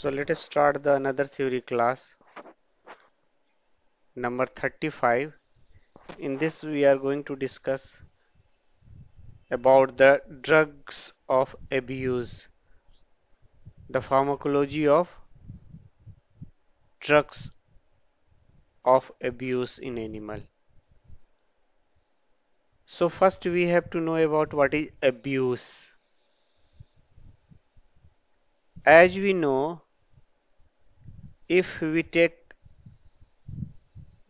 So let us start the another theory class number 35. In this we are going to discuss about the drugs of abuse, the pharmacology of drugs of abuse in animal. So first we have to know about what is abuse. As we know, if we take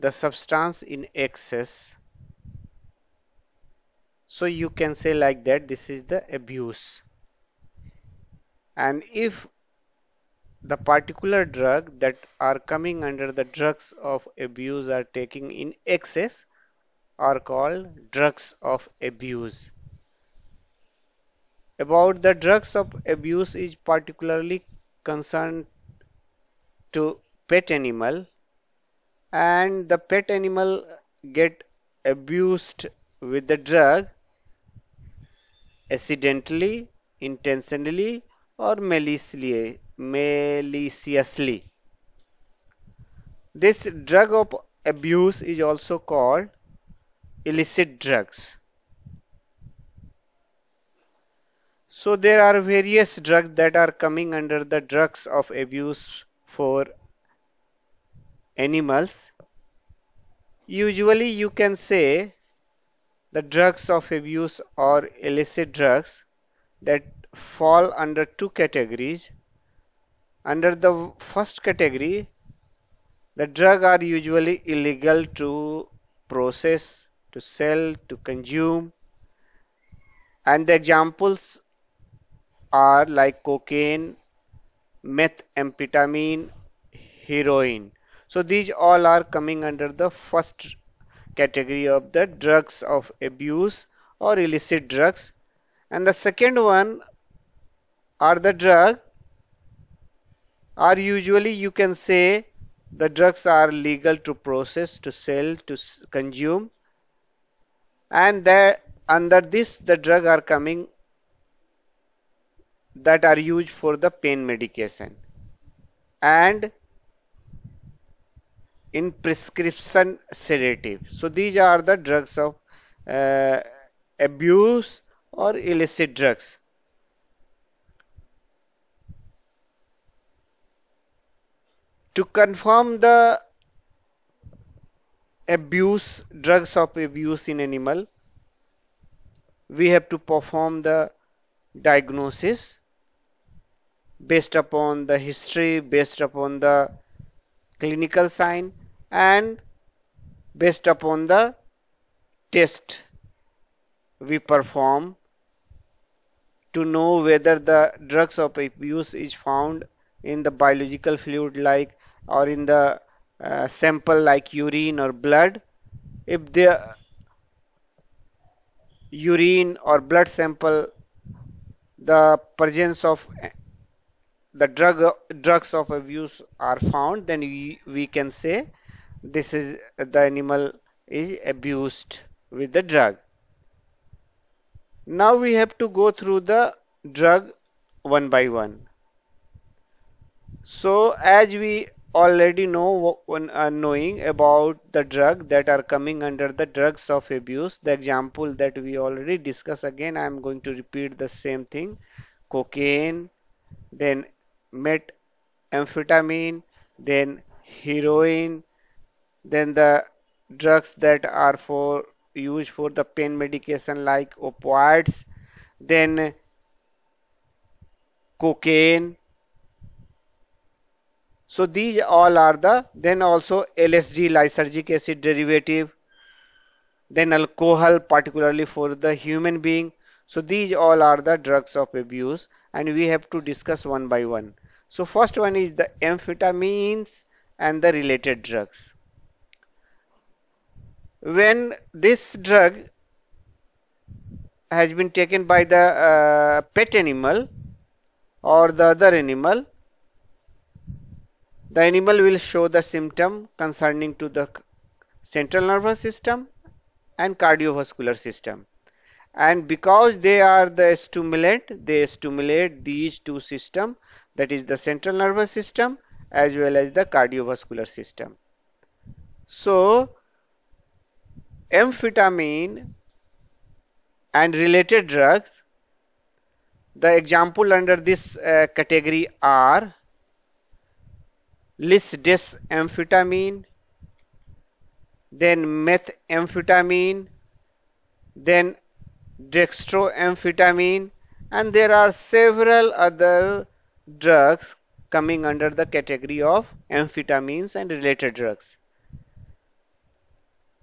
the substance in excess so you can say like that this is the abuse and if the particular drug that are coming under the drugs of abuse are taking in excess are called drugs of abuse about the drugs of abuse is particularly concerned to pet animal and the pet animal get abused with the drug accidentally intentionally or maliciously maliciously this drug of abuse is also called illicit drugs so there are various drugs that are coming under the drugs of abuse for animals usually you can say the drugs of abuse or illicit drugs that fall under two categories under the first category the drug are usually illegal to process to sell to consume and the examples are like cocaine methamphetamine, heroin. So these all are coming under the first category of the drugs of abuse or illicit drugs. And the second one are the drug are usually you can say the drugs are legal to process, to sell, to consume and there under this the drug are coming that are used for the pain medication and in prescription sedative so these are the drugs of uh, abuse or illicit drugs to confirm the abuse drugs of abuse in animal we have to perform the diagnosis based upon the history, based upon the clinical sign and based upon the test we perform to know whether the drugs of abuse is found in the biological fluid like or in the uh, sample like urine or blood if the urine or blood sample the presence of the drug drugs of abuse are found then we, we can say this is the animal is abused with the drug now we have to go through the drug one by one so as we already know uh, knowing about the drug that are coming under the drugs of abuse the example that we already discussed again i am going to repeat the same thing cocaine then methamphetamine, then heroin, then the drugs that are for used for the pain medication like opioids, then cocaine. So these all are the then also LSD lysergic acid derivative then alcohol particularly for the human being so these all are the drugs of abuse and we have to discuss one by one. So first one is the amphetamines and the related drugs. When this drug has been taken by the uh, pet animal or the other animal, the animal will show the symptom concerning to the central nervous system and cardiovascular system and because they are the stimulant they stimulate these two system that is the central nervous system as well as the cardiovascular system so amphetamine and related drugs the example under this uh, category are amphetamine, then methamphetamine then dextroamphetamine and there are several other drugs coming under the category of amphetamines and related drugs.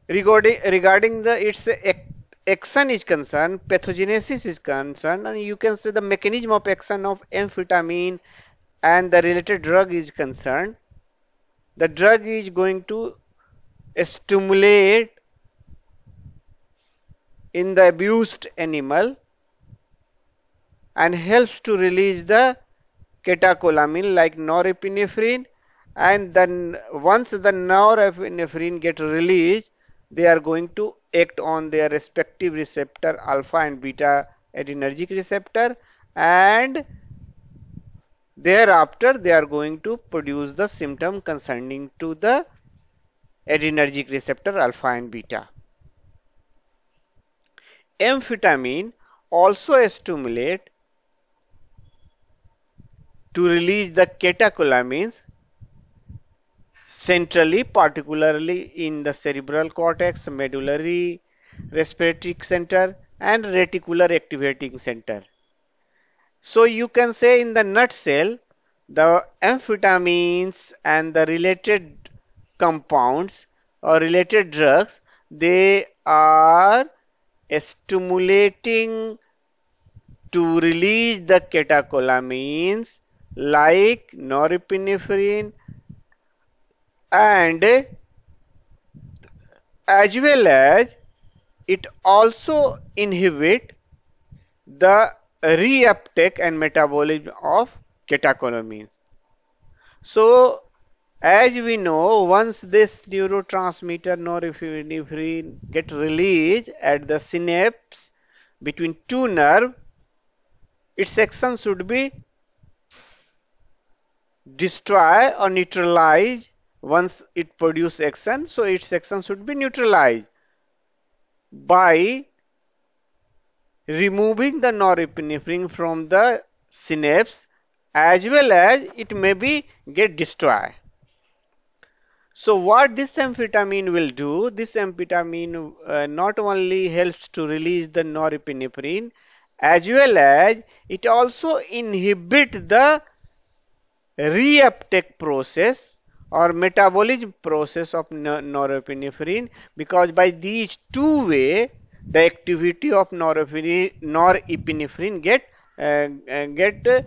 Regarding, regarding the its action is concerned, pathogenesis is concerned and you can say the mechanism of action of amphetamine and the related drug is concerned. The drug is going to stimulate in the abused animal and helps to release the catecholamine like norepinephrine and then once the norepinephrine get released they are going to act on their respective receptor alpha and beta adrenergic receptor and thereafter they are going to produce the symptom concerning to the adrenergic receptor alpha and beta amphetamine also stimulate to release the catecholamines centrally particularly in the cerebral cortex medullary respiratory center and reticular activating center so you can say in the nutshell the amphetamines and the related compounds or related drugs they are stimulating to release the catecholamines like norepinephrine and as well as it also inhibit the reuptake and metabolism of catecholamines so as we know, once this neurotransmitter norepinephrine get released at the synapse between two nerve, its action should be destroy or neutralize once it produce action. So its action should be neutralized by removing the norepinephrine from the synapse as well as it may be get destroyed. So what this amphetamine will do, this amphetamine uh, not only helps to release the norepinephrine as well as it also inhibit the reuptake process or metabolism process of norepinephrine because by these two way the activity of norepinephrine get uh, uh, get uh,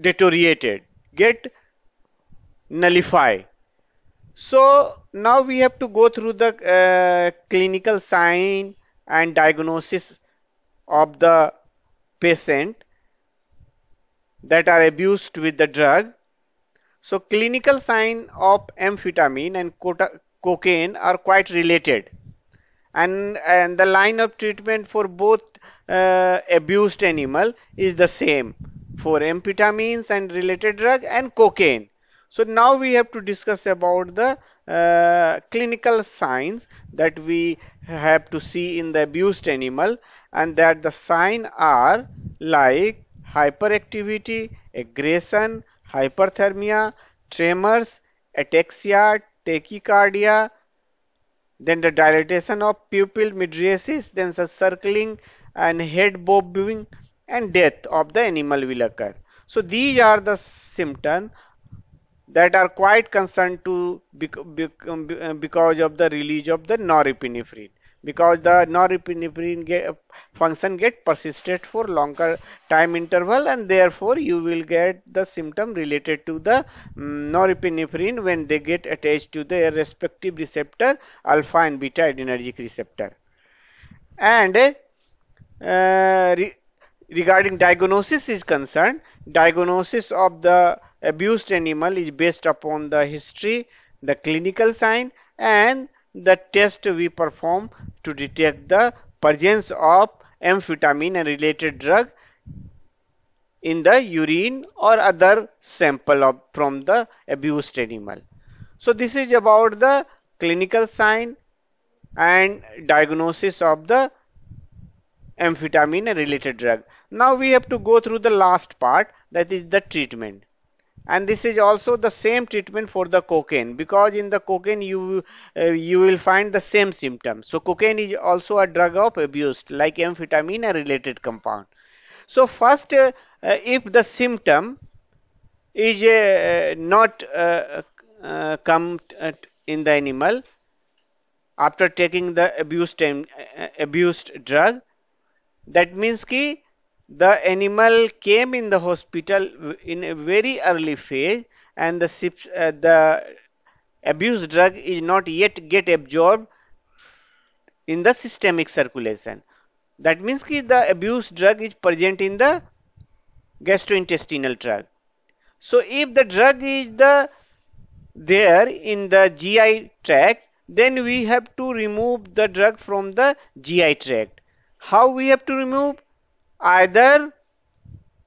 deteriorated get nullified so now we have to go through the uh, clinical sign and diagnosis of the patient that are abused with the drug. So clinical sign of amphetamine and cocaine are quite related and, and the line of treatment for both uh, abused animal is the same for amphetamines and related drug and cocaine so now we have to discuss about the uh, clinical signs that we have to see in the abused animal and that the sign are like hyperactivity, aggression, hyperthermia, tremors, ataxia, tachycardia, then the dilatation of pupil midriasis, then the circling and head bobbing and death of the animal will occur. So these are the symptoms that are quite concerned to uh, because of the release of the norepinephrine because the norepinephrine get, function get persisted for longer time interval and therefore you will get the symptom related to the mm, norepinephrine when they get attached to their respective receptor alpha and beta adrenergic receptor and uh, re regarding diagnosis is concerned diagnosis of the abused animal is based upon the history, the clinical sign and the test we perform to detect the presence of amphetamine and related drug in the urine or other sample of, from the abused animal. So this is about the clinical sign and diagnosis of the amphetamine related drug. Now we have to go through the last part that is the treatment and this is also the same treatment for the cocaine because in the cocaine you uh, you will find the same symptoms so cocaine is also a drug of abuse like amphetamine a related compound so first uh, uh, if the symptom is uh, not uh, uh, come in the animal after taking the abused abused drug that means ki the animal came in the hospital in a very early phase and the, uh, the drug is not yet get absorbed in the systemic circulation. That means the abuse drug is present in the gastrointestinal tract. So if the drug is the there in the GI tract, then we have to remove the drug from the GI tract. How we have to remove? either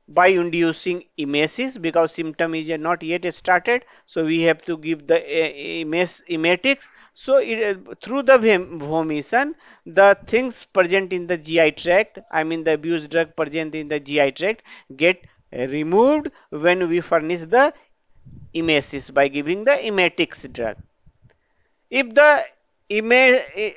by inducing emesis because symptom is not yet started so we have to give the eh, emes emetics so it, through the vomition, the things present in the gi tract i mean the abuse drug present in the gi tract get removed when we furnish the emesis by giving the emetics drug if the eh,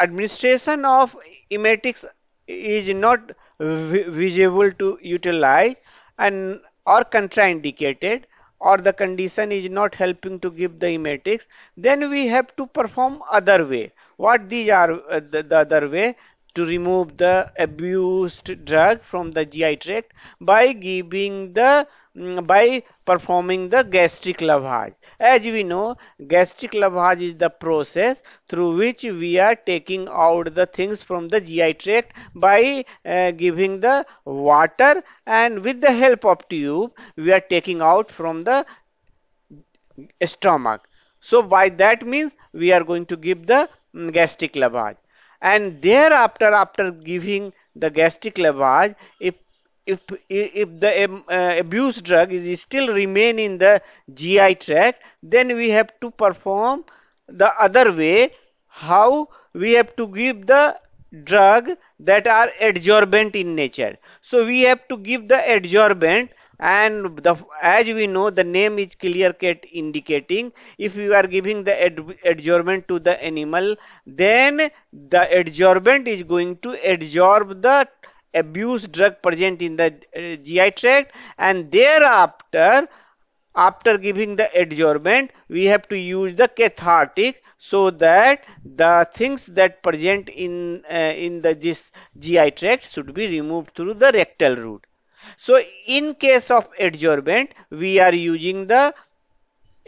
administration of emetics is not visible to utilize and or contraindicated or the condition is not helping to give the emetics then we have to perform other way what these are uh, the, the other way to remove the abused drug from the GI tract by giving the Mm, by performing the gastric lavage. As we know, gastric lavage is the process through which we are taking out the things from the GI tract by uh, giving the water and with the help of tube we are taking out from the stomach. So by that means we are going to give the mm, gastric lavage and thereafter after giving the gastric lavage if if if the uh, abuse drug is still remain in the GI tract then we have to perform the other way how we have to give the drug that are adsorbent in nature so we have to give the adsorbent and the as we know the name is clear cut indicating if you are giving the ad, adsorbent to the animal then the adsorbent is going to adsorb the abuse drug present in the uh, GI tract and thereafter after giving the adsorbent we have to use the cathartic so that the things that present in uh, in the this gi tract should be removed through the rectal route so in case of adsorbent we are using the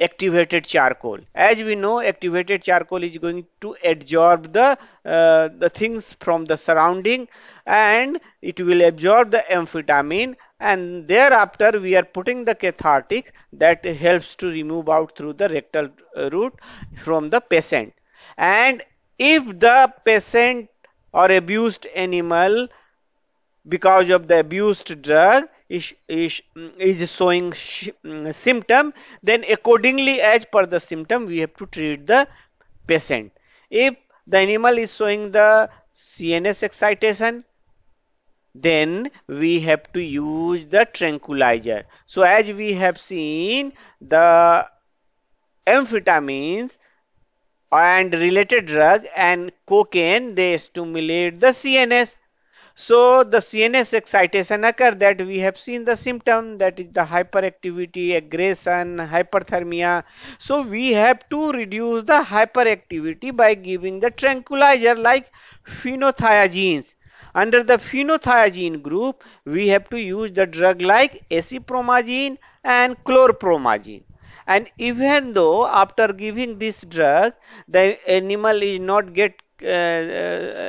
activated charcoal as we know activated charcoal is going to absorb the uh, the things from the surrounding and it will absorb the amphetamine and thereafter we are putting the cathartic that helps to remove out through the rectal uh, route from the patient and if the patient or abused animal because of the abused drug is, is, is showing symptom then accordingly as per the symptom we have to treat the patient if the animal is showing the CNS excitation then we have to use the tranquilizer so as we have seen the amphetamines and related drug and cocaine they stimulate the CNS so the CNS excitation occur that we have seen the symptom that is the hyperactivity, aggression, hyperthermia. So we have to reduce the hyperactivity by giving the tranquilizer like phenothiazines. Under the phenothiazine group, we have to use the drug like acepromazine and chlorpromazine and even though after giving this drug the animal is not get uh,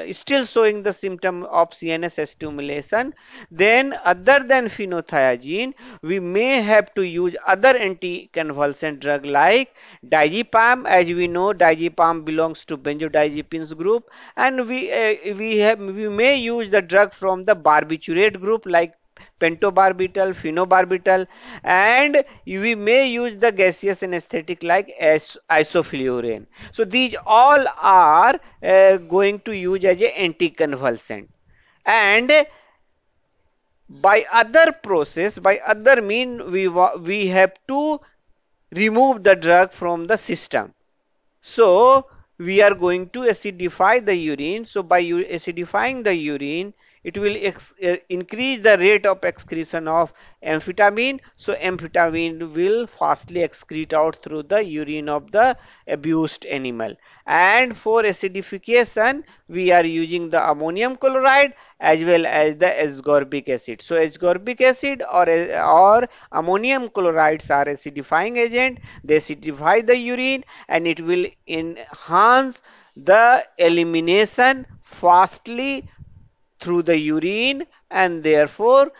uh, still showing the symptom of CNS stimulation, then other than phenothiazine, we may have to use other anticonvulsant drug like diazepam. As we know, diazepam belongs to benzodiazepines group, and we uh, we have we may use the drug from the barbiturate group like pentobarbital, phenobarbital and we may use the gaseous anesthetic like isoflurane. So these all are uh, going to use as a anticonvulsant and by other process by other mean we we have to remove the drug from the system so we are going to acidify the urine so by acidifying the urine it will uh, increase the rate of excretion of amphetamine so amphetamine will fastly excrete out through the urine of the abused animal and for acidification we are using the ammonium chloride as well as the ascorbic acid so ascorbic acid or or ammonium chlorides are acidifying agent they acidify the urine and it will enhance the elimination fastly through the urine and therefore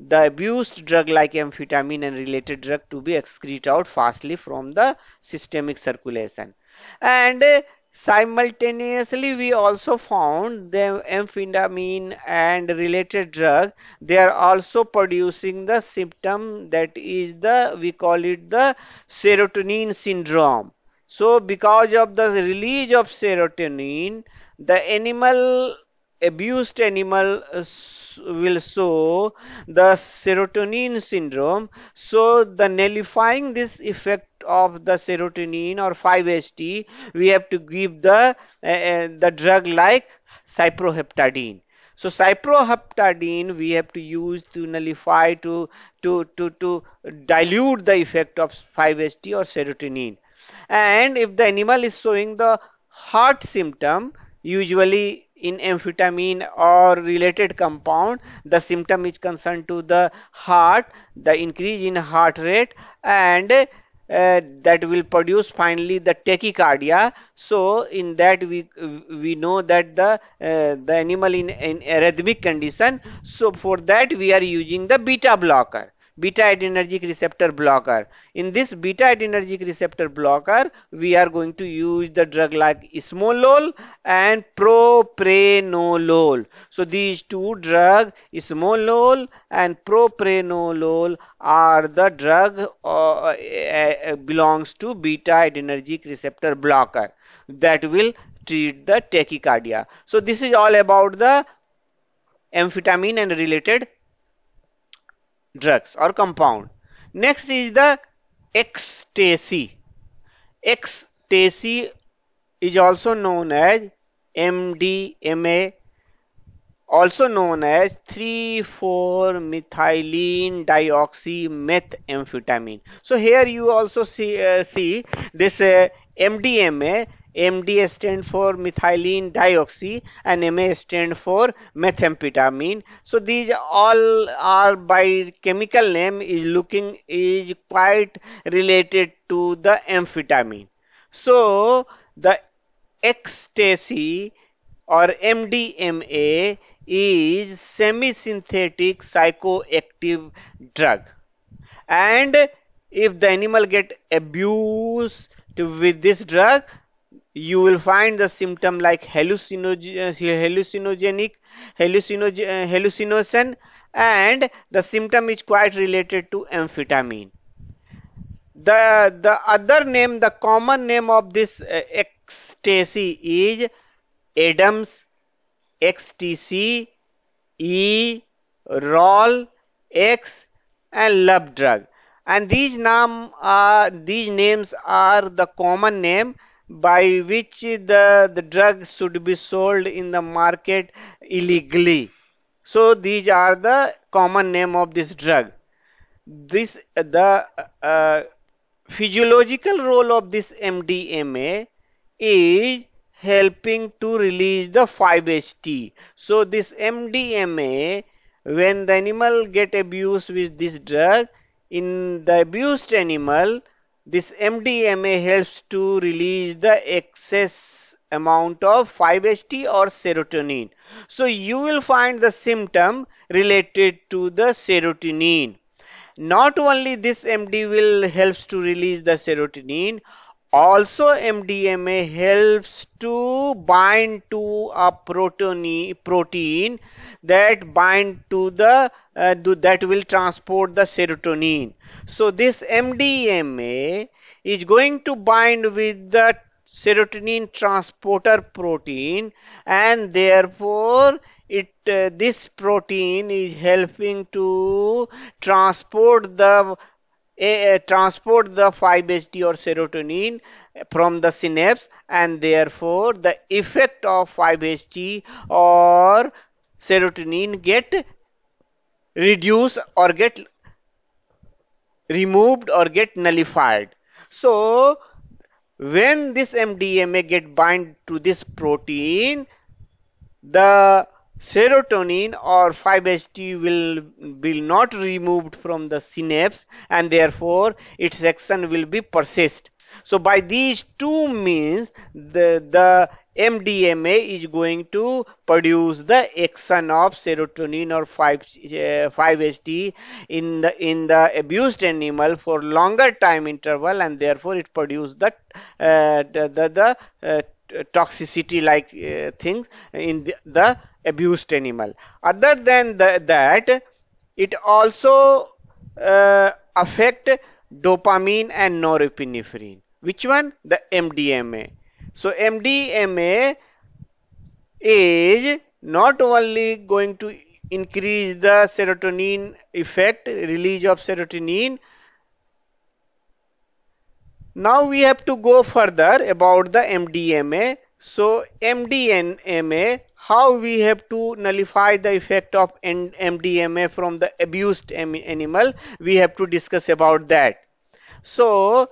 the abused drug like amphetamine and related drug to be excreted out fastly from the systemic circulation and uh, simultaneously we also found the amphetamine and related drug they are also producing the symptom that is the we call it the serotonin syndrome so because of the release of serotonin the animal abused animal uh, will show the serotonin syndrome so the nullifying this effect of the serotonin or 5-HT we have to give the uh, uh, the drug like cyproheptadine so cyproheptadine we have to use to nullify to to to to dilute the effect of 5-HT or serotonin and if the animal is showing the heart symptom usually in amphetamine or related compound the symptom is concerned to the heart the increase in heart rate and uh, that will produce finally the tachycardia so in that we we know that the uh, the animal in, in arrhythmic condition so for that we are using the beta blocker beta adrenergic receptor blocker in this beta adrenergic receptor blocker we are going to use the drug like ismolol and propranolol so these two drug ismolol and propranolol are the drug uh, uh, uh belongs to beta adrenergic receptor blocker that will treat the tachycardia so this is all about the amphetamine and related drugs or compound. Next is the ecstasy. Ecstasy is also known as MDMA, also known as 3,4-methylene dioxymethamphetamine. So here you also see, uh, see this uh, MDMA, MDA stand for methylene dioxy and MA stand for methamphetamine. So these all are by chemical name is looking is quite related to the amphetamine. So the ecstasy or MDMA is semi-synthetic psychoactive drug and if the animal get abuse with this drug you will find the symptom like uh, hallucinogenic hallucinogen, uh, hallucination and the symptom is quite related to amphetamine the the other name the common name of this uh, ecstasy is adams xtc e Roll, x and love drug and these are these names are the common name by which the, the drug should be sold in the market illegally. So these are the common name of this drug. This the uh, physiological role of this MDMA is helping to release the 5-HT. So this MDMA when the animal get abused with this drug in the abused animal, this MDMA helps to release the excess amount of 5-HT or serotonin. So you will find the symptom related to the serotonin. Not only this MD will helps to release the serotonin, also MDMA helps to bind to a protein, protein that bind to the uh, that will transport the serotonin. So this MDMA is going to bind with the serotonin transporter protein and therefore it uh, this protein is helping to transport the uh, transport the 5-HT or serotonin from the synapse and therefore the effect of 5-HT or serotonin get reduced or get removed or get nullified. So when this MDMA get bind to this protein, the serotonin or 5-HT will be not removed from the synapse and therefore its action will be persist. So by these two means the, the MDMA is going to produce the action of serotonin or 5, ht uh, in the in the abused animal for longer time interval and therefore it produces the, uh, the, the, the uh, toxicity like uh, things in the, the abused animal other than the, that it also uh, affect dopamine and norepinephrine which one the mdma so mdma is not only going to increase the serotonin effect release of serotonin now we have to go further about the mdma so mdma how we have to nullify the effect of MDMA from the abused animal we have to discuss about that so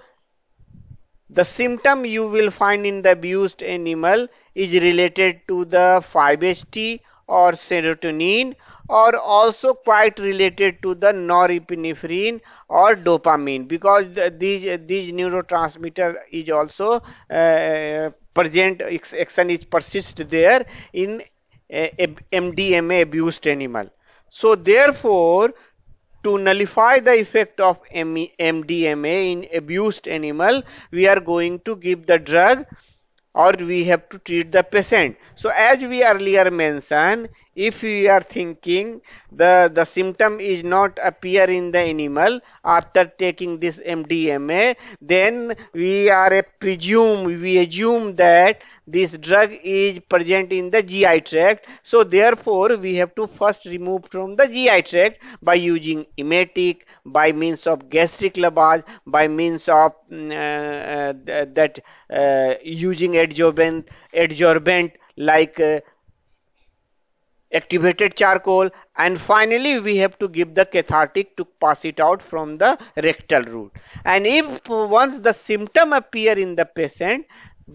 the symptom you will find in the abused animal is related to the 5-HT or serotonin or also quite related to the norepinephrine or dopamine because these these neurotransmitter is also uh, present action is persist there in eh, a MDMA abused animal. So therefore, to nullify the effect of MDMA in abused animal, we are going to give the drug or we have to treat the patient. So as we earlier mentioned, if we are thinking the, the symptom is not appear in the animal after taking this MDMA, then we are presume, we assume that this drug is present in the GI tract. So therefore, we have to first remove from the GI tract by using emetic, by means of gastric lavage, by means of mm, uh, uh that uh, using adjuvant, adjuvant like uh, activated charcoal and finally we have to give the cathartic to pass it out from the rectal route and if once the symptom appear in the patient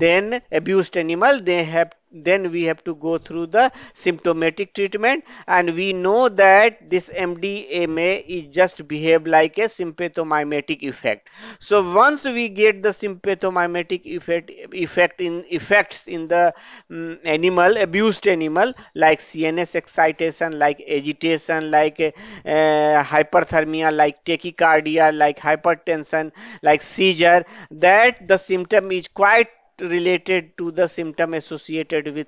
then abused animal they have then we have to go through the symptomatic treatment and we know that this MDMA is just behave like a sympathomimetic effect so once we get the sympathomimetic effect effect in effects in the um, animal abused animal like CNS excitation like agitation like uh, hyperthermia like tachycardia like hypertension like seizure that the symptom is quite related to the symptom associated with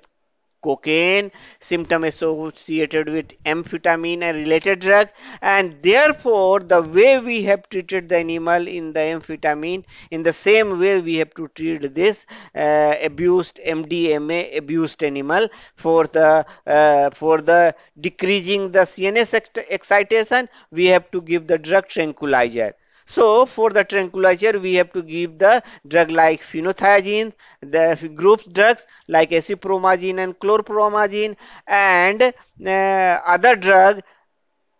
cocaine, symptom associated with amphetamine and related drug and therefore the way we have treated the animal in the amphetamine in the same way we have to treat this uh, abused MDMA abused animal for the uh, for the decreasing the CNS excitation we have to give the drug tranquilizer so for the tranquilizer, we have to give the drug like phenothiazine, the group drugs like acipromazine and chlorpromazine and uh, other drug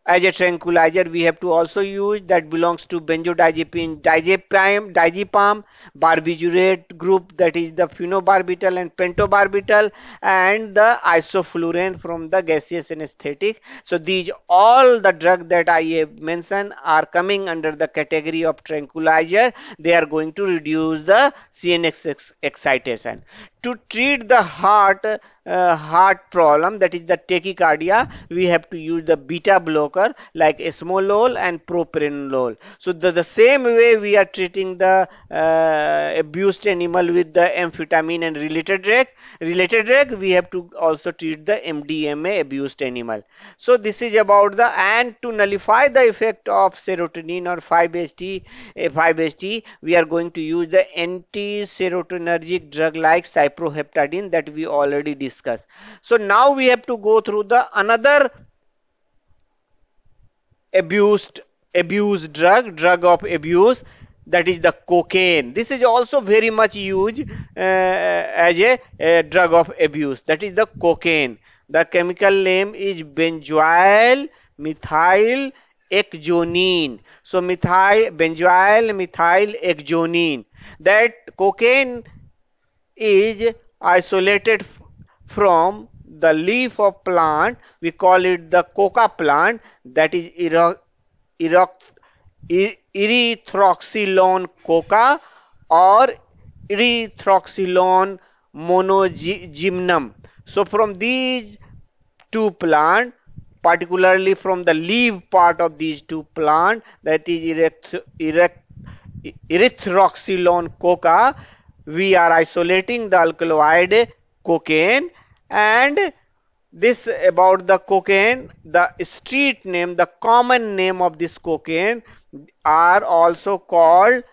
as a tranquilizer we have to also use that belongs to benzodiazepine diazepam diazepam barbiturate group that is the phenobarbital and pentobarbital and the isoflurane from the gaseous anesthetic so these all the drug that i have mentioned are coming under the category of tranquilizer they are going to reduce the cnx excitation to treat the heart uh, heart problem that is the tachycardia we have to use the beta blocker like esmolol and propranolol so the, the same way we are treating the uh, abused animal with the amphetamine and related drug related drug we have to also treat the mdma abused animal so this is about the and to nullify the effect of serotonin or 5-HT 5-HT eh, we are going to use the anti-serotonergic drug like cyp cyproheptadine that we already discussed. So now we have to go through the another abused abuse drug, drug of abuse that is the cocaine. This is also very much used uh, as a, a drug of abuse that is the cocaine. The chemical name is benzoyl methyl exonine. So methyl, benzoyl methyl exonine. That cocaine is isolated from the leaf of plant we call it the coca plant that is erythroxylon coca or erythroxylon monogymnum so from these two plant particularly from the leaf part of these two plant that is erythroxylon coca we are isolating the alkaloid cocaine and this about the cocaine the street name the common name of this cocaine are also called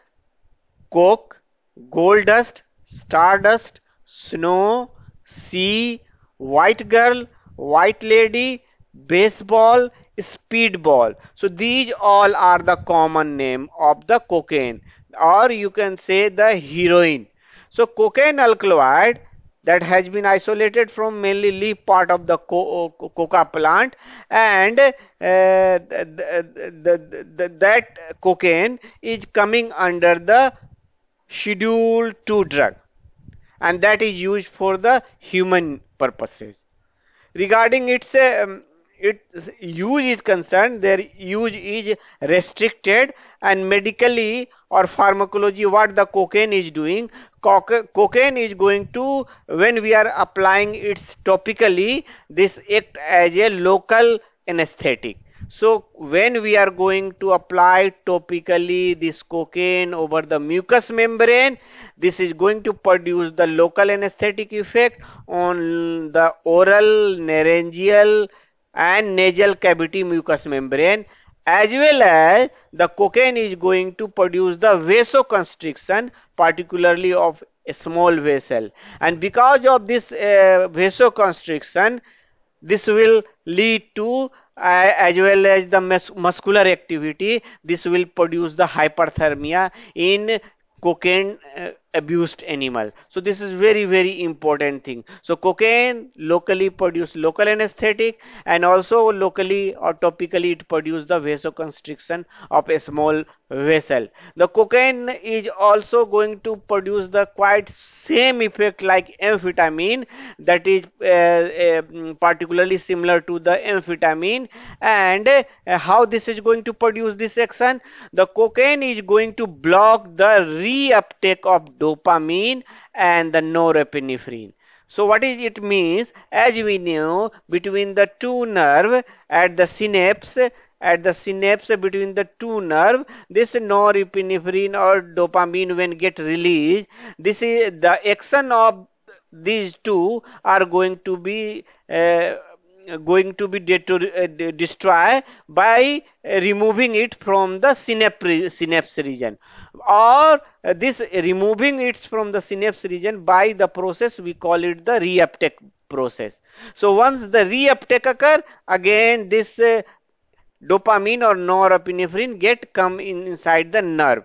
coke gold dust stardust snow sea white girl white lady baseball speedball so these all are the common name of the cocaine or you can say the heroine. So cocaine alkaloid that has been isolated from mainly leaf part of the co uh, coca plant and uh, the, the, the, that cocaine is coming under the schedule 2 drug and that is used for the human purposes regarding its um, its use is concerned their use is restricted and medically or pharmacology what the cocaine is doing cocaine is going to when we are applying it topically this act as a local anesthetic so when we are going to apply topically this cocaine over the mucous membrane, this is going to produce the local anesthetic effect on the oral, naryngeal and nasal cavity mucous membrane as well as the cocaine is going to produce the vasoconstriction particularly of a small vessel and because of this uh, vasoconstriction this will lead to uh, as well as the mus muscular activity this will produce the hyperthermia in cocaine uh, abused animal so this is very very important thing so cocaine locally produce local anesthetic and also locally or topically it produce the vasoconstriction of a small vessel the cocaine is also going to produce the quite same effect like amphetamine that is uh, uh, particularly similar to the amphetamine and uh, how this is going to produce this action the cocaine is going to block the reuptake of dopamine and the norepinephrine. So what is it means? As we know, between the two nerve at the synapse, at the synapse between the two nerve, this norepinephrine or dopamine when get released, this is the action of these two are going to be uh, going to be uh, destroyed by removing it from the synapse, synapse region or this removing it from the synapse region by the process we call it the reuptake process. So once the reuptake occur again this uh, dopamine or norepinephrine get come in inside the nerve.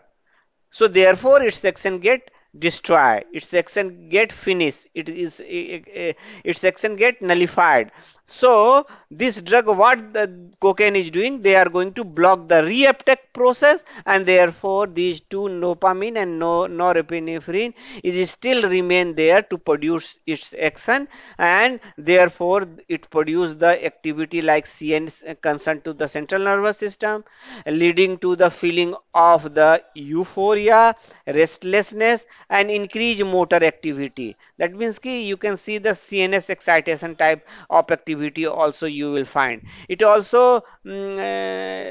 So therefore its section get destroy its action get finished it is eh, eh, eh, its action get nullified so this drug what the cocaine is doing they are going to block the reuptake process and therefore these two dopamine and no norepinephrine is still remain there to produce its action and therefore it produce the activity like CN concerned to the central nervous system leading to the feeling of the euphoria restlessness and increase motor activity that means ki you can see the CNS excitation type of activity also you will find it also mm,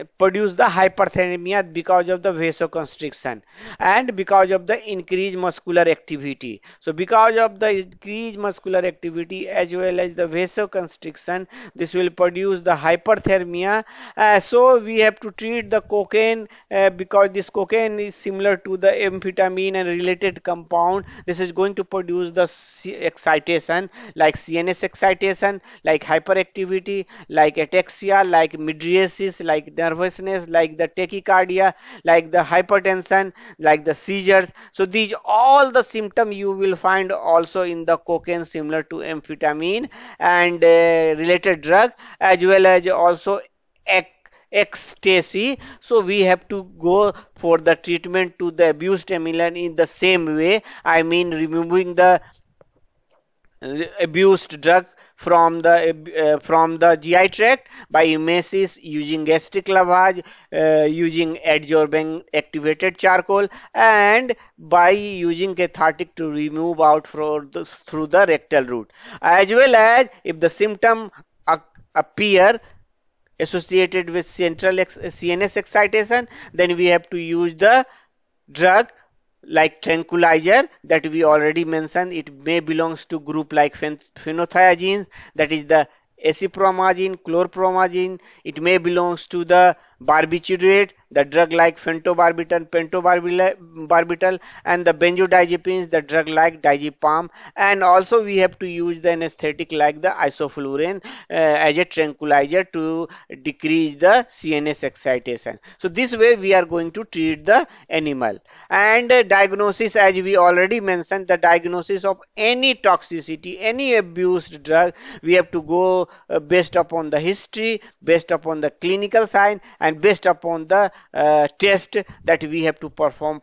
uh, produce the hyperthermia because of the vasoconstriction and because of the increased muscular activity so because of the increased muscular activity as well as the vasoconstriction this will produce the hyperthermia uh, so we have to treat the cocaine uh, because this cocaine is similar to the amphetamine and related compound this is going to produce the excitation like CNS excitation like hyperactivity like ataxia like midriasis like nervousness like the tachycardia like the hypertension like the seizures so these all the symptom you will find also in the cocaine similar to amphetamine and uh, related drug as well as also act ecstasy so we have to go for the treatment to the abused amiline in the same way i mean removing the abused drug from the uh, from the GI tract by emesis using gastric lavage uh, using adsorbent activated charcoal and by using cathartic to remove out the, through the rectal route as well as if the symptom appear associated with central ex CNS excitation, then we have to use the drug like tranquilizer that we already mentioned. It may belongs to group like phen phenothiazines, that is the acepromazine, chlorpromazine. It may belongs to the barbiturate, the drug like phentobarbital, pentobarbital and the benzodiazepines, the drug like diazepam and also we have to use the anesthetic like the isoflurane uh, as a tranquilizer to decrease the CNS excitation. So this way we are going to treat the animal and uh, diagnosis as we already mentioned the diagnosis of any toxicity, any abused drug we have to go uh, based upon the history, based upon the clinical sign and based upon the uh, test that we have to perform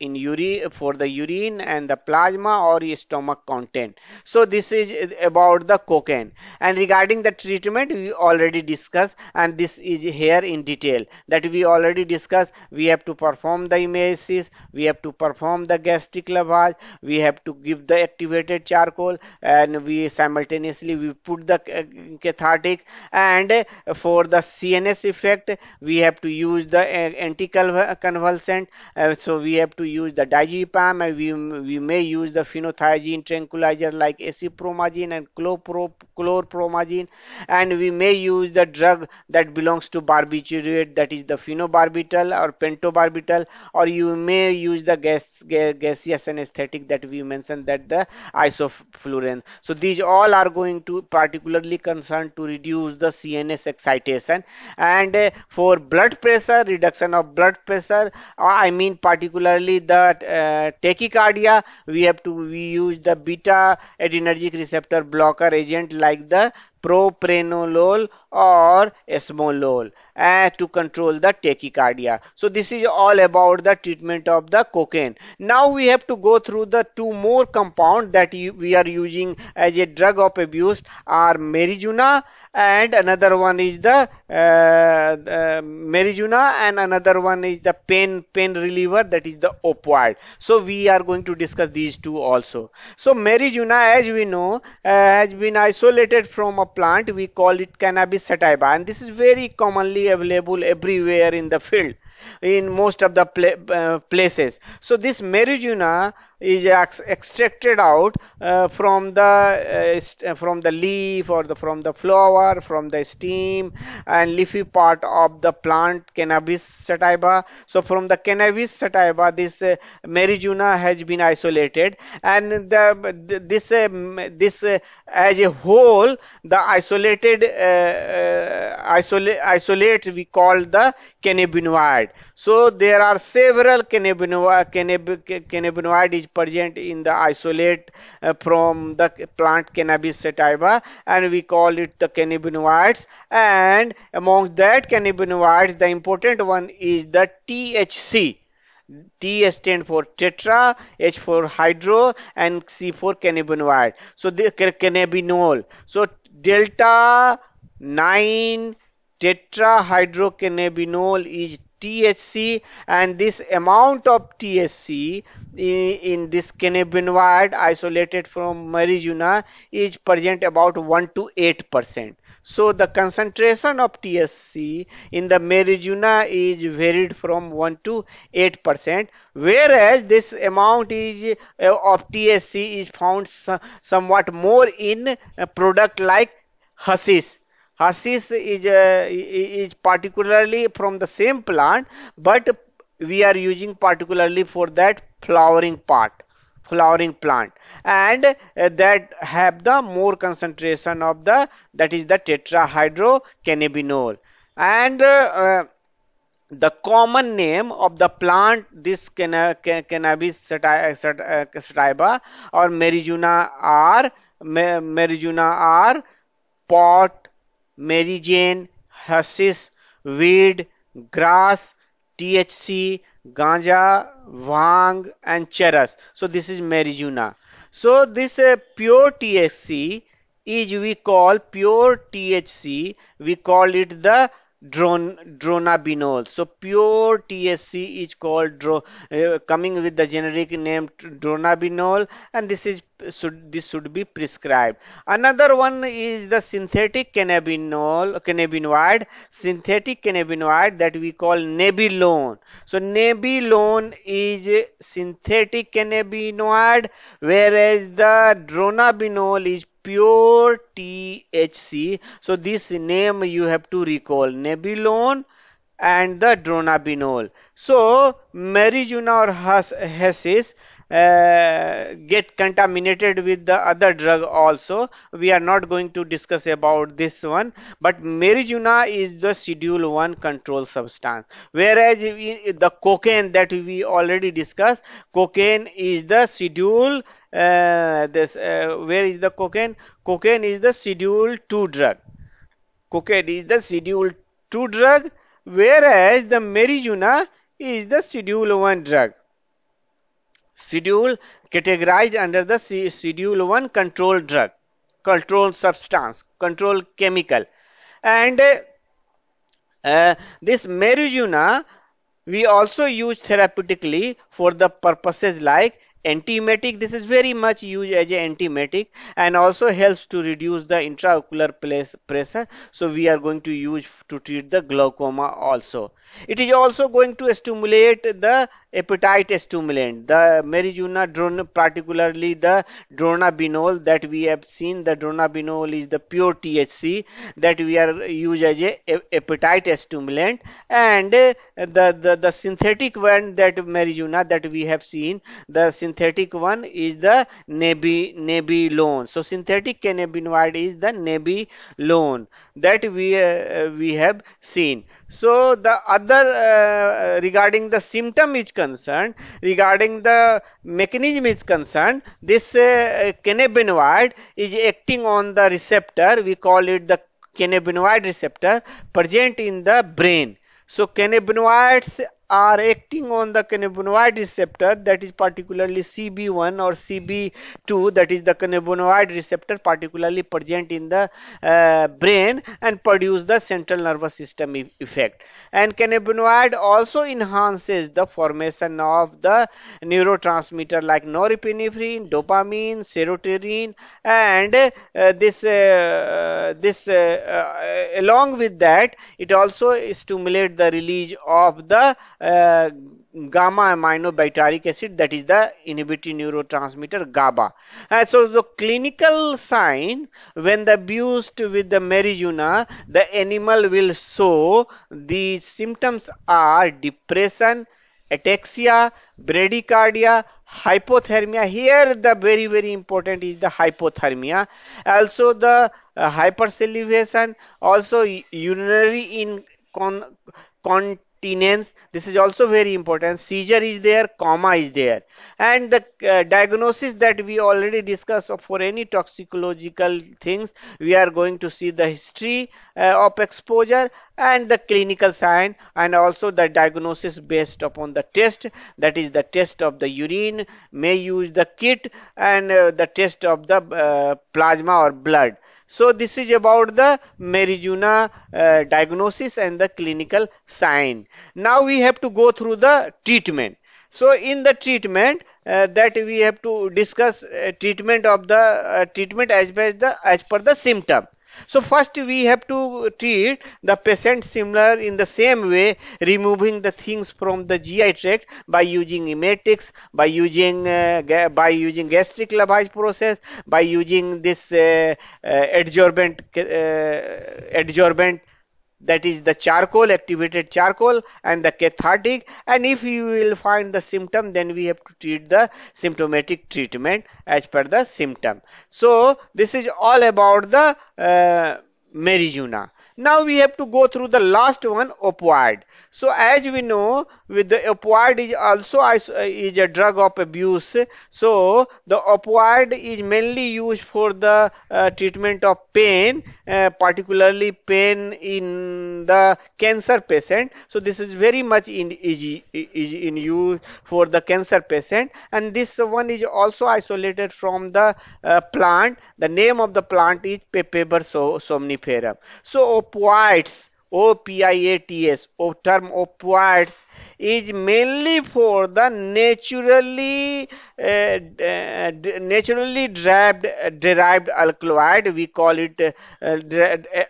in urine for the urine and the plasma or stomach content so this is about the cocaine and regarding the treatment we already discussed and this is here in detail that we already discussed we have to perform the emesis we have to perform the gastric lavage we have to give the activated charcoal and we simultaneously we put the uh, cathartic and for the CNS effect we have to use the anticonvulsant uh, so we have to use the diazepam and we, we may use the phenothiazine tranquilizer like acepromazine and chlorpromazine and we may use the drug that belongs to barbiturate that is the phenobarbital or pentobarbital or you may use the gas, gaseous anesthetic that we mentioned that the isoflurane so these all are going to particularly concerned to reduce the CNS excitation and uh, for blood pressure reduction of blood pressure uh, i mean particularly the uh, tachycardia we have to we use the beta adrenergic receptor blocker agent like the propranolol or esmolol uh, to control the tachycardia. So this is all about the treatment of the cocaine. Now we have to go through the two more compound that we are using as a drug of abuse are marijuana and another one is the uh, eh, marijuana and another one is the pain pain reliever that is the opioid. So we are going to discuss these two also. So marijuana as we know eh, has been isolated from a plant we call it cannabis sativa and this is very commonly available everywhere in the field in most of the pla uh, places so this marijuana is extracted out uh, from the uh, uh, from the leaf or the from the flower from the stem and leafy part of the plant cannabis sativa so from the cannabis sativa this uh, marijuana has been isolated and the, this uh, this uh, as a whole the isolated isolate isolate we call the cannabinoid so there are several cannabinoid cannabinoid is present in the isolate uh, from the plant cannabis sativa and we call it the cannabinoids and among that cannabinoids the important one is the THC T stand for tetra, H for hydro, and C for cannabinoid. So the cannabinol. So delta 9 tetrahydrocannabinol is THC and this amount of THC in, in this cannabinoid isolated from marijuana is present about 1 to 8 percent. So the concentration of THC in the marijuana is varied from 1 to 8 percent whereas this amount is uh, of THC is found somewhat more in a product like hashish Hassis is, uh, is particularly from the same plant, but we are using particularly for that flowering part flowering plant and uh, that have the more concentration of the that is the tetrahydrocannabinol and uh, uh the common name of the plant this can, uh, cannabis uh, sativa or marijuana are marijuana are pot Mary Jane, hashish, weed, grass, THC, ganja, Wang, and charas. So this is marijuana. So this uh, pure THC is we call pure THC, we call it the Drone dronabinol. So pure TSC is called dro, uh, coming with the generic name dronabinol and this is should this should be prescribed. Another one is the synthetic cannabinol cannabinoid synthetic cannabinoid that we call nebilone. So nebilone is synthetic cannabinoid whereas the dronabinol is pure THC. So this name you have to recall Nebulon and the dronabinol. So marijuana or hashish uh, get contaminated with the other drug also we are not going to discuss about this one but marijuana is the schedule 1 control substance whereas we, the cocaine that we already discussed cocaine is the schedule uh, this uh, where is the cocaine cocaine is the schedule 2 drug cocaine is the schedule 2 drug whereas the marijuana is the schedule 1 drug schedule categorized under the schedule 1 control drug control substance control chemical and uh, uh, this marijuana we also use therapeutically for the purposes like Antiemetic, this is very much used as an antiemetic and also helps to reduce the intraocular place pressure. So we are going to use to treat the glaucoma also. It is also going to stimulate the appetite stimulant, the marijuana drone, particularly the dronabinol that we have seen. The dronabinol is the pure THC that we are used as a appetite stimulant and the, the, the synthetic one that marijuana that we have seen, the synthetic synthetic one is the nebi nebulone so synthetic cannabinoid is the nebulone that we uh, we have seen so the other uh, regarding the symptom is concerned regarding the mechanism is concerned this uh, cannabinoid is acting on the receptor we call it the cannabinoid receptor present in the brain so cannabinoids are acting on the cannabinoid receptor that is particularly CB1 or CB2 that is the cannabinoid receptor particularly present in the uh, brain and produce the central nervous system e effect and cannabinoid also enhances the formation of the neurotransmitter like norepinephrine dopamine serotonin and uh, this uh, this uh, uh, along with that it also stimulates the release of the uh, gamma amino butyric acid that is the inhibitory neurotransmitter GABA. Uh, so the clinical sign when abused with the marijuana the animal will show the symptoms are depression, ataxia, bradycardia, hypothermia here the very very important is the hypothermia also the uh, hypersalivation also urinary in con, con tenance this is also very important seizure is there comma is there and the uh, diagnosis that we already discussed for any toxicological things we are going to see the history uh, of exposure and the clinical sign and also the diagnosis based upon the test that is the test of the urine may use the kit and uh, the test of the uh, plasma or blood so this is about the marijuana uh, diagnosis and the clinical sign. Now we have to go through the treatment. So in the treatment uh, that we have to discuss uh, treatment of the uh, treatment as per the as per the symptom. So first we have to treat the patient similar in the same way, removing the things from the GI tract by using emetics, by using uh, by using gastric lavage process, by using this uh, uh, adsorbent uh, adsorbent that is the charcoal activated charcoal and the cathartic and if you will find the symptom then we have to treat the symptomatic treatment as per the symptom so this is all about the uh, marijuana now we have to go through the last one, opioid. So as we know, with the opioid is also uh, is a drug of abuse. So the opioid is mainly used for the uh, treatment of pain, uh, particularly pain in the cancer patient. So this is very much in is, is in use for the cancer patient, and this one is also isolated from the uh, plant. The name of the plant is papaver somniferum. So opioids OPIATS or term opioids is mainly for the naturally uh, uh, naturally derived derived alkaloid we call it uh, uh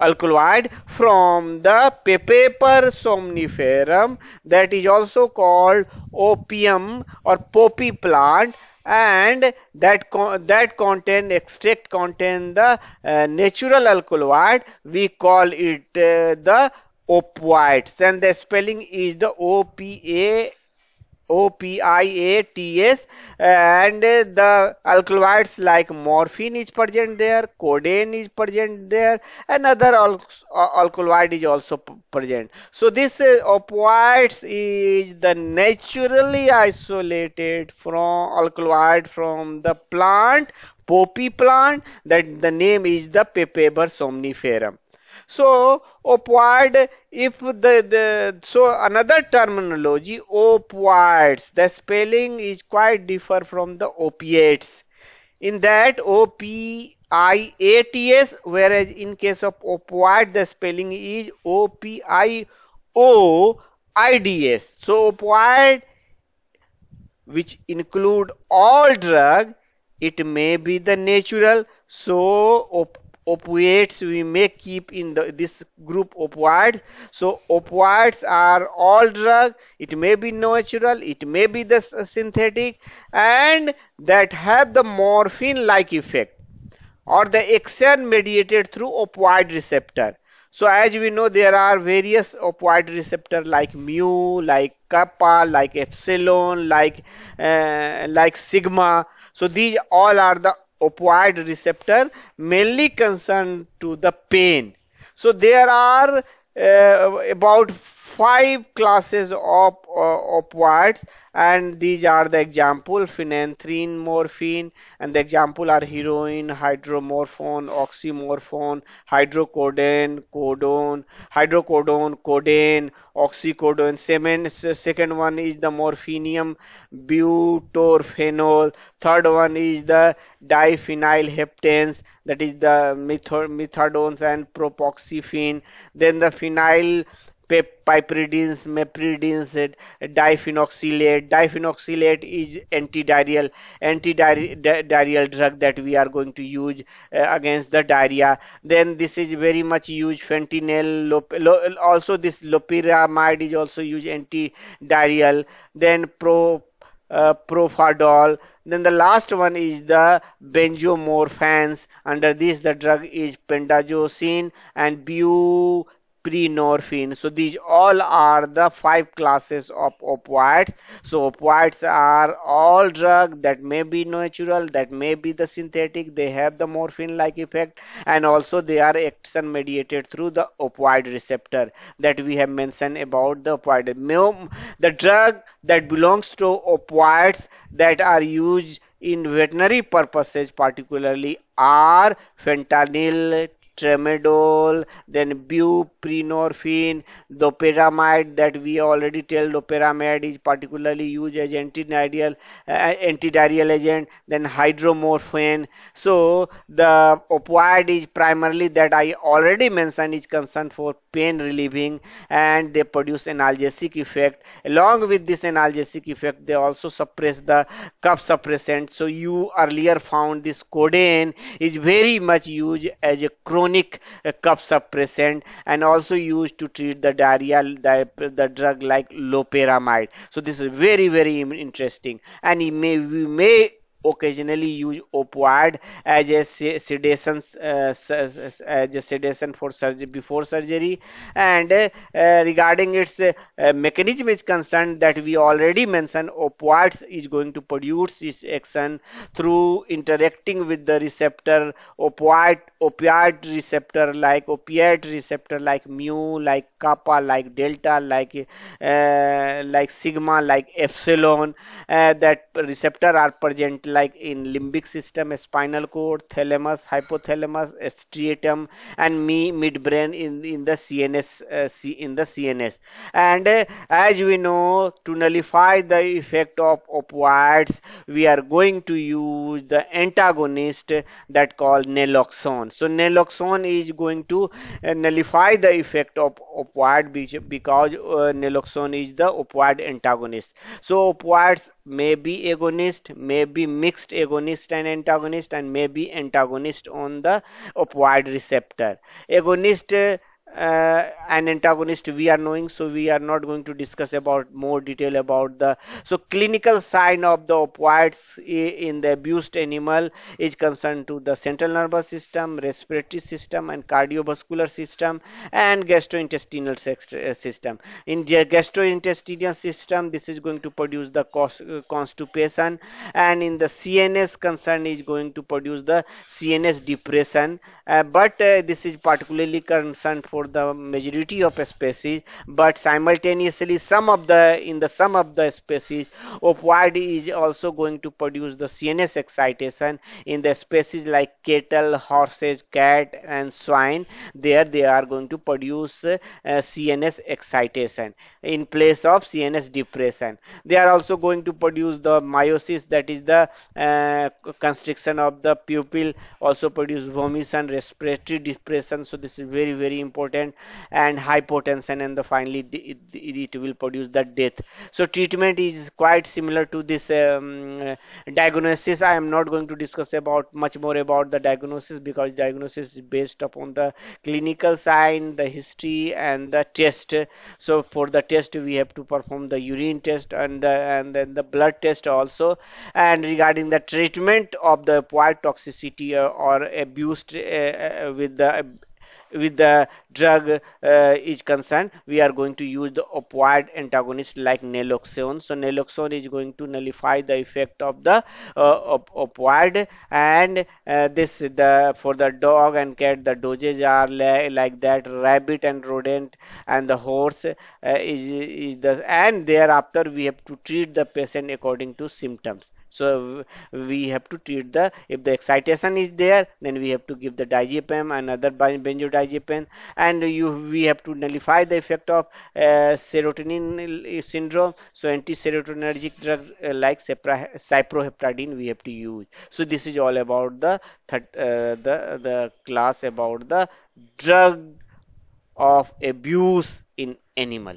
alkaloid from the paper somniferum that is also called opium or poppy plant and that co that contain extract contain the uh, natural alkaloid we call it uh, the opioids and the spelling is the o p a Opiates and the alkaloids like morphine is present there, codeine is present there and other alkaloid is also present. So this uh, opioids is the naturally isolated from alkaloid from the plant, poppy plant that the name is the Papaver somniferum. So, opioid, if the, the, so another terminology, opioids, the spelling is quite differ from the opiates. In that, O-P-I-A-T-S, whereas in case of opioid, the spelling is O-P-I-O-I-D-S. So, opioid, which include all drug, it may be the natural, so Opiates we may keep in the, this group opioids so opioids are all drug it may be natural it may be the synthetic and that have the morphine like effect or the action mediated through opioid receptor so as we know there are various opioid receptor like mu like kappa like epsilon like uh, like sigma so these all are the opioid receptor mainly concerned to the pain so there are uh, about five classes of uh, opioids and these are the example phenanthrene morphine and the example are heroin hydromorphone oxymorphone hydrocodone codone hydrocodone codeine oxycodone Semen, second one is the morphinium butorphenol third one is the diphenyl heptanes that is the methadones and propoxyphene then the phenyl piperidines, mepridines, diphenoxylate. Diphenoxylate is antidiarrheal, antidiarrheal drug that we are going to use uh, against the diarrhea. Then this is very much used fentanyl. Lop, lo, also this loperamide is also used antidiarrheal. Then pro uh, profadol. Then the last one is the benzomorphans. Under this, the drug is pentazocine and bu prenorphine. So these all are the five classes of opioids. So opioids are all drug that may be natural, that may be the synthetic. They have the morphine-like effect and also they are action mediated through the opioid receptor that we have mentioned about the opioid. The drug that belongs to opioids that are used in veterinary purposes particularly are fentanyl, tramadol, then buprenorphine, doperamide that we already tell doperamide is particularly used as antidiarrheal, uh, antidiarrheal agent, then hydromorphone. So the opioid is primarily that I already mentioned is concerned for pain relieving and they produce analgesic effect. Along with this analgesic effect, they also suppress the cough suppressant. So you earlier found this codeine is very much used as a chronic uh, cups are present and also used to treat the diarrhea the, the drug like loperamide so this is very very interesting and may we may occasionally use opioid as a sedation uh, as a sedation for surgery before surgery and uh, uh, regarding its uh, uh, mechanism is concerned that we already mentioned opioids is going to produce its action through interacting with the receptor opioid opioid receptor like opioid receptor like mu like kappa like delta like uh, like sigma like epsilon uh, that receptor are present like in limbic system spinal cord thalamus hypothalamus striatum and me midbrain in in the cns uh, in the cns and uh, as we know to nullify the effect of opioids we are going to use the antagonist that called naloxone so naloxone is going to uh, nullify the effect of opioid because uh, naloxone is the opioid antagonist. So opioids may be agonist, may be mixed agonist and antagonist and may be antagonist on the opioid receptor. Agonist uh, uh, an antagonist we are knowing so we are not going to discuss about more detail about the so clinical sign of the opioids in the abused animal is concerned to the central nervous system respiratory system and cardiovascular system and gastrointestinal uh, system in the gastrointestinal system this is going to produce the uh, constipation and in the CNS concern is going to produce the CNS depression uh, but uh, this is particularly concerned for for the majority of species but simultaneously some of the in the sum of the species opioid is also going to produce the CNS excitation in the species like cattle horses cat and swine there they are going to produce uh, CNS excitation in place of CNS depression they are also going to produce the meiosis that is the uh, constriction of the pupil also produce vomition respiratory depression so this is very very important and hypotension and the finally it will produce the death so treatment is quite similar to this um, diagnosis i am not going to discuss about much more about the diagnosis because diagnosis is based upon the clinical sign the history and the test so for the test we have to perform the urine test and the, and then the blood test also and regarding the treatment of the acquired toxicity uh, or abused uh, uh with the with the drug uh, is concerned we are going to use the opioid antagonist like naloxone so naloxone is going to nullify the effect of the uh, op opioid and uh, this the for the dog and cat the doses are like that rabbit and rodent and the horse uh, is, is the and thereafter we have to treat the patient according to symptoms so we have to treat the, if the excitation is there, then we have to give the digipam and other benzodiazepine and you, we have to nullify the effect of uh, serotonin syndrome. So anti-serotonergic drug uh, like cyproheptadine we have to use. So this is all about the, uh, the, the class about the drug of abuse in animal.